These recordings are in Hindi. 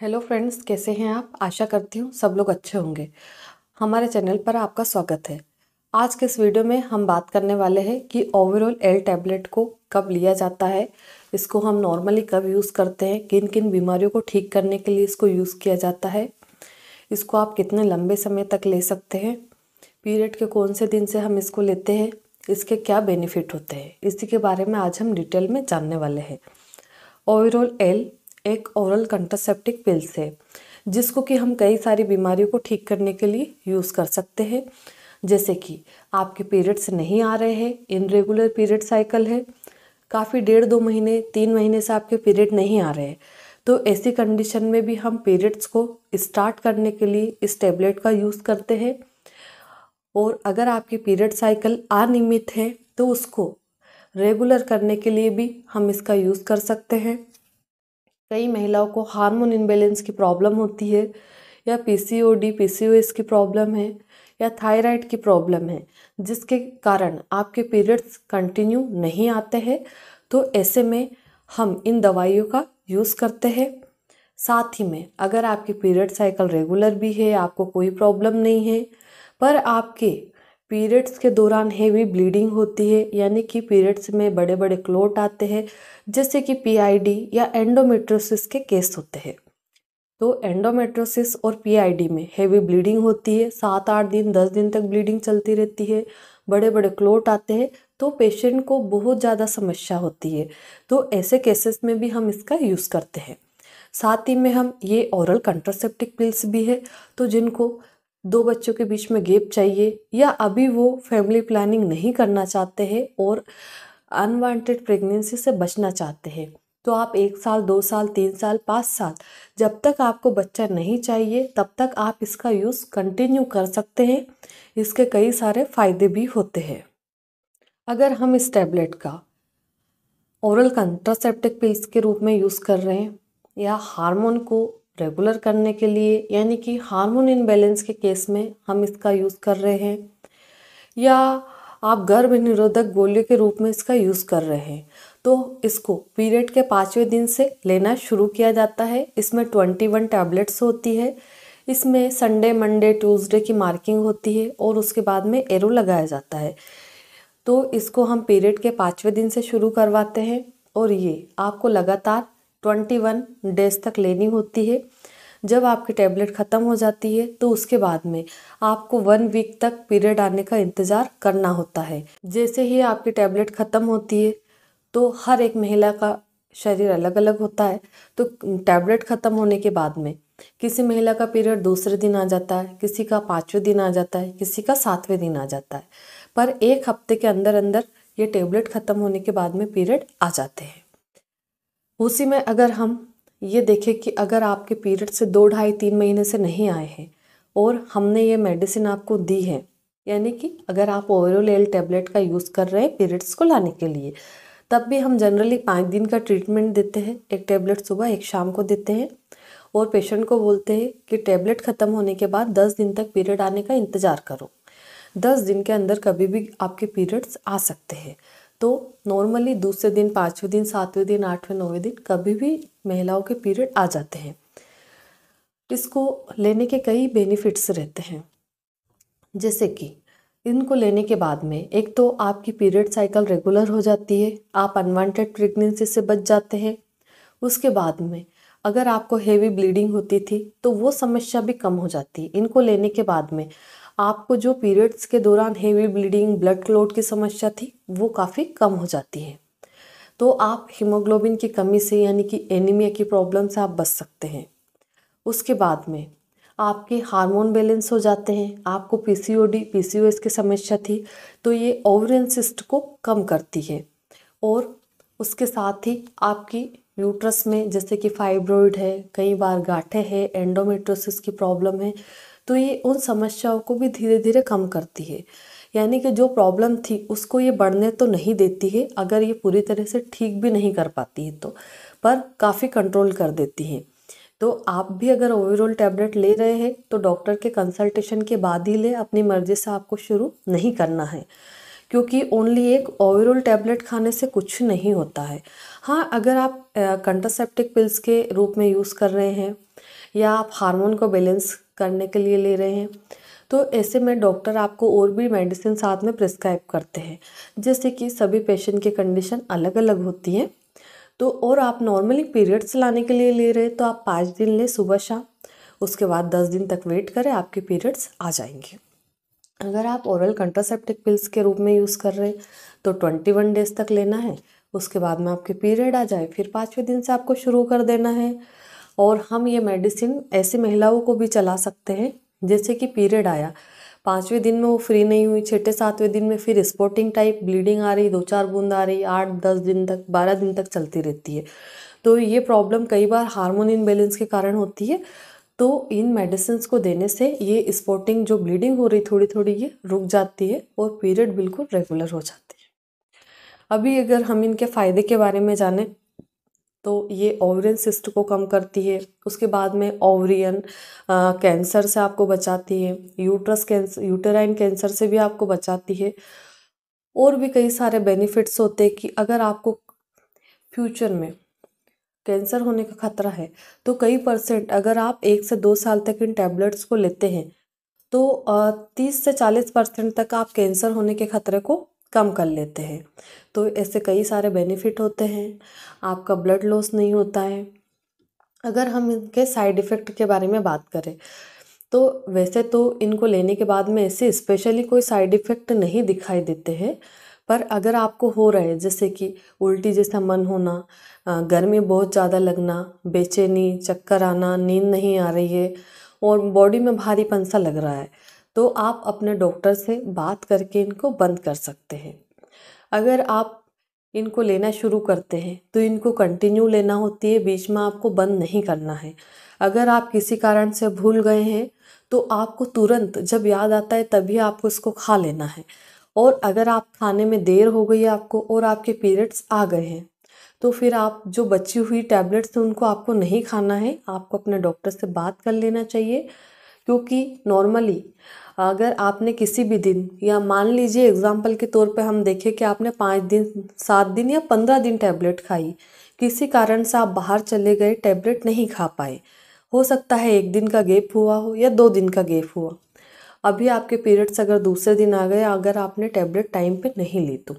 हेलो फ्रेंड्स कैसे हैं आप आशा करती हूँ सब लोग अच्छे होंगे हमारे चैनल पर आपका स्वागत है आज के इस वीडियो में हम बात करने वाले हैं कि ओवरऑल एल टैबलेट को कब लिया जाता है इसको हम नॉर्मली कब यूज़ करते हैं किन किन बीमारियों को ठीक करने के लिए इसको यूज़ किया जाता है इसको आप कितने लंबे समय तक ले सकते हैं पीरियड के कौन से दिन से हम इसको लेते हैं इसके क्या बेनिफिट होते हैं इसी के बारे में आज हम डिटेल में जानने वाले हैं ओवरऑल एल एक औरल कंट्रासेप्टिक पिल्स है जिसको कि हम कई सारी बीमारियों को ठीक करने के लिए यूज़ कर सकते हैं जैसे कि आपके पीरियड्स नहीं आ रहे हैं इनरेगुलर पीरियड साइकिल है काफ़ी डेढ़ दो महीने तीन महीने से आपके पीरियड नहीं आ रहे हैं तो ऐसी कंडीशन में भी हम पीरियड्स को स्टार्ट करने के लिए इस टेबलेट का यूज़ करते हैं और अगर आपकी पीरियड साइकिल अनियमित है तो उसको रेगुलर करने के लिए भी हम इसका यूज़ कर सकते हैं कई महिलाओं को हार्मोन इम्बेलेंस की प्रॉब्लम होती है या पीसीओडी पीसीओएस की प्रॉब्लम है या थायराइड की प्रॉब्लम है जिसके कारण आपके पीरियड्स कंटिन्यू नहीं आते हैं तो ऐसे में हम इन दवाइयों का यूज़ करते हैं साथ ही में अगर आपकी पीरियड साइकिल रेगुलर भी है आपको कोई प्रॉब्लम नहीं है पर आपके पीरियड्स के दौरान हेवी ब्लीडिंग होती है यानी कि पीरियड्स में बड़े बड़े क्लोट आते हैं जैसे कि पीआईडी या एंडोमेट्रोसिस के केस होते हैं तो एंडोमेट्रोसिस और पीआईडी में हेवी ब्लीडिंग होती है सात आठ दिन दस दिन तक ब्लीडिंग चलती रहती है बड़े बड़े क्लोट आते हैं तो पेशेंट को बहुत ज़्यादा समस्या होती है तो ऐसे केसेस में भी हम इसका यूज़ करते हैं साथ ही में हम ये ओरल कंट्रासेप्टिक पिल्स भी है तो जिनको दो बच्चों के बीच में गेप चाहिए या अभी वो फैमिली प्लानिंग नहीं करना चाहते हैं और अनवांटेड प्रेगनेंसी से बचना चाहते हैं तो आप एक साल दो साल तीन साल पाँच साल जब तक आपको बच्चा नहीं चाहिए तब तक आप इसका यूज़ कंटिन्यू कर सकते हैं इसके कई सारे फ़ायदे भी होते हैं अगर हम इस टैबलेट का ओरल कंट्रासेप्टिक पिल्स के रूप में यूज़ कर रहे हैं या हार्मोन को रेगुलर करने के लिए यानी कि हार्मोन इनबैलेंस के केस में हम इसका यूज़ कर रहे हैं या आप गर्भ निरोधक गोलियों के रूप में इसका यूज़ कर रहे हैं तो इसको पीरियड के पाँचवें दिन से लेना शुरू किया जाता है इसमें ट्वेंटी वन टैबलेट्स होती है इसमें संडे मंडे ट्यूसडे की मार्किंग होती है और उसके बाद में एरो लगाया जाता है तो इसको हम पीरियड के पाँचवें दिन से शुरू करवाते हैं और ये आपको लगातार ट्वेंटी वन डेज तक लेनी होती है जब आपकी टैबलेट ख़त्म हो जाती है तो उसके बाद में आपको वन वीक तक पीरियड आने का इंतज़ार करना होता है जैसे ही आपकी टैबलेट ख़त्म होती है तो हर एक महिला का शरीर अलग अलग होता है तो टैबलेट ख़त्म होने के बाद में किसी महिला का पीरियड दूसरे दिन आ जाता है किसी का पाँचवें दिन आ जाता है किसी का सातवें दिन आ जाता है पर एक हफ्ते के अंदर अंदर ये टेबलेट ख़त्म होने के बाद में पीरियड आ जाते हैं उसी में अगर हम ये देखें कि अगर आपके पीरियड से दो ढाई तीन महीने से नहीं आए हैं और हमने ये मेडिसिन आपको दी है यानी कि अगर आप ओवरऑल एल टेबलेट का यूज़ कर रहे हैं पीरियड्स को लाने के लिए तब भी हम जनरली पाँच दिन का ट्रीटमेंट देते हैं एक टेबलेट सुबह एक शाम को देते हैं और पेशेंट को बोलते हैं कि टेबलेट ख़त्म होने के बाद दस दिन तक पीरियड आने का इंतज़ार करो दस दिन के अंदर कभी भी आपके पीरियड्स आ सकते हैं तो नॉर्मली दूसरे दिन पाँचवें दिन सातवें दिन आठवें नौवें दिन कभी भी महिलाओं के पीरियड आ जाते हैं इसको लेने के कई बेनिफिट्स रहते हैं जैसे कि इनको लेने के बाद में एक तो आपकी पीरियड साइकिल रेगुलर हो जाती है आप अनवांटेड प्रेगनेंसी से बच जाते हैं उसके बाद में अगर आपको हेवी ब्लीडिंग होती थी तो वो समस्या भी कम हो जाती है इनको लेने के बाद में आपको जो पीरियड्स के दौरान हेवी ब्लीडिंग ब्लड क्लोट की समस्या थी वो काफ़ी कम हो जाती है तो आप हीमोग्लोबिन की कमी से यानी कि एनीमिया की प्रॉब्लम से आप बच सकते हैं उसके बाद में आपके हार्मोन बैलेंस हो जाते हैं आपको पीसीओडी पीसीओएस की समस्या थी तो ये ओवरियन सिस्ट को कम करती है और उसके साथ ही आपकी यूट्रस में जैसे कि फाइब्रॉइड है कई बार गाठे हैं एंडोमेट्रोसिस की प्रॉब्लम है तो ये उन समस्याओं को भी धीरे धीरे कम करती है यानी कि जो प्रॉब्लम थी उसको ये बढ़ने तो नहीं देती है अगर ये पूरी तरह से ठीक भी नहीं कर पाती है तो पर काफ़ी कंट्रोल कर देती है तो आप भी अगर ओवरऑल टैबलेट ले रहे हैं तो डॉक्टर के कंसल्टेशन के बाद ही ले अपनी मर्ज़ी से आपको शुरू नहीं करना है क्योंकि ओनली एक ओवरऑल टैबलेट खाने से कुछ नहीं होता है हाँ अगर आप कंट्रासेप्टिक पिल्स के रूप में यूज़ कर रहे हैं या आप हार्मोन को बैलेंस करने के लिए ले रहे हैं तो ऐसे में डॉक्टर आपको और भी मेडिसिन साथ में प्रिस्क्राइब करते हैं जैसे कि सभी पेशेंट की कंडीशन अलग अलग होती है तो और आप नॉर्मली पीरियड्स लाने के लिए ले रहे तो आप पाँच दिन लें सुबह शाम उसके बाद दस दिन तक वेट करें आपके पीरियड्स आ जाएंगे अगर आप ओरल कंट्रासेप्टिक पिल्स के रूप में यूज़ कर रहे हैं तो ट्वेंटी वन डेज तक लेना है उसके बाद में आपके पीरियड आ जाए फिर पाँचवें दिन से आपको शुरू कर देना है और हम ये मेडिसिन ऐसी महिलाओं को भी चला सकते हैं जैसे कि पीरियड आया पाँचवें दिन में वो फ्री नहीं हुई छठे सातवें दिन में फिर स्पोर्टिंग टाइप ब्लीडिंग आ रही दो चार बूंद आ रही आठ दस दिन तक बारह दिन तक चलती रहती है तो ये प्रॉब्लम कई बार हार्मोन इनबैलेंस के कारण होती है तो इन मेडिसिन को देने से ये स्पोर्टिंग जो ब्लीडिंग हो रही थोड़ी थोड़ी ये रुक जाती है और पीरियड बिल्कुल रेगुलर हो जाती है अभी अगर हम इनके फ़ायदे के बारे में जानें तो ये ओवरियन सिस्ट को कम करती है उसके बाद में ओवरियन कैंसर से आपको बचाती है यूट्रस कैंसर यूटेराइन कैंसर से भी आपको बचाती है और भी कई सारे बेनिफिट्स होते हैं कि अगर आपको फ्यूचर में कैंसर होने का खतरा है तो कई परसेंट अगर आप एक से दो साल तक इन टैबलेट्स को लेते हैं तो तीस से चालीस परसेंट तक आप कैंसर होने के खतरे को कम कर लेते हैं तो ऐसे कई सारे बेनिफिट होते हैं आपका ब्लड लॉस नहीं होता है अगर हम इनके साइड इफ़ेक्ट के बारे में बात करें तो वैसे तो इनको लेने के बाद में ऐसे स्पेशली कोई साइड इफ़ेक्ट नहीं दिखाई देते हैं पर अगर आपको हो रहा है जैसे कि उल्टी जैसा मन होना गर्मी बहुत ज़्यादा लगना बेचैनी चक्कर आना नींद नहीं आ रही है और बॉडी में भारी पंसा लग रहा है तो आप अपने डॉक्टर से बात करके इनको बंद कर सकते हैं अगर आप इनको लेना शुरू करते हैं तो इनको कंटिन्यू लेना होती है बीच में आपको बंद नहीं करना है अगर आप किसी कारण से भूल गए हैं तो आपको तुरंत जब याद आता है तभी आपको इसको खा लेना है और अगर आप खाने में देर हो गई आपको और आपके पीरियड्स आ गए हैं तो फिर आप जो बची हुई टैबलेट्स हैं उनको आपको नहीं खाना है आपको अपने डॉक्टर से बात कर लेना चाहिए क्योंकि नॉर्मली अगर आपने किसी भी दिन या मान लीजिए एग्जाम्पल के तौर पे हम देखें कि आपने पाँच दिन सात दिन या पंद्रह दिन टैबलेट खाई किसी कारण से आप बाहर चले गए टैबलेट नहीं खा पाए हो सकता है एक दिन का गेप हुआ हो या दो दिन का गेप हुआ अभी आपके पीरियड्स अगर दूसरे दिन आ गए अगर आपने टैबलेट टाइम पर नहीं ली तो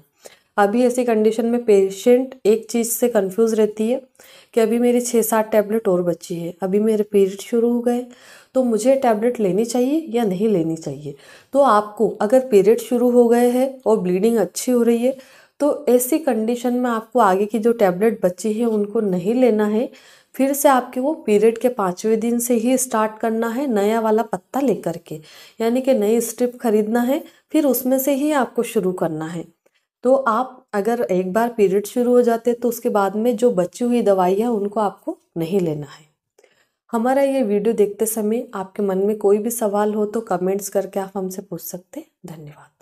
अभी ऐसी कंडीशन में पेशेंट एक चीज़ से कंफ्यूज रहती है कि अभी मेरी छः सात टैबलेट और बची है अभी मेरे पीरियड शुरू हो गए तो मुझे टैबलेट लेनी चाहिए या नहीं लेनी चाहिए तो आपको अगर पीरियड शुरू हो गए हैं और ब्लीडिंग अच्छी हो रही है तो ऐसी कंडीशन में आपको आगे की जो टैबलेट बची है उनको नहीं लेना है फिर से आपके वो पीरियड के पाँचवें दिन से ही स्टार्ट करना है नया वाला पत्ता लेकर के यानी कि नई स्ट्रिप खरीदना है फिर उसमें से ही आपको शुरू करना है तो आप अगर एक बार पीरियड शुरू हो जाते तो उसके बाद में जो बची हुई दवाई है उनको आपको नहीं लेना है हमारा ये वीडियो देखते समय आपके मन में कोई भी सवाल हो तो कमेंट्स करके आप हमसे पूछ सकते हैं धन्यवाद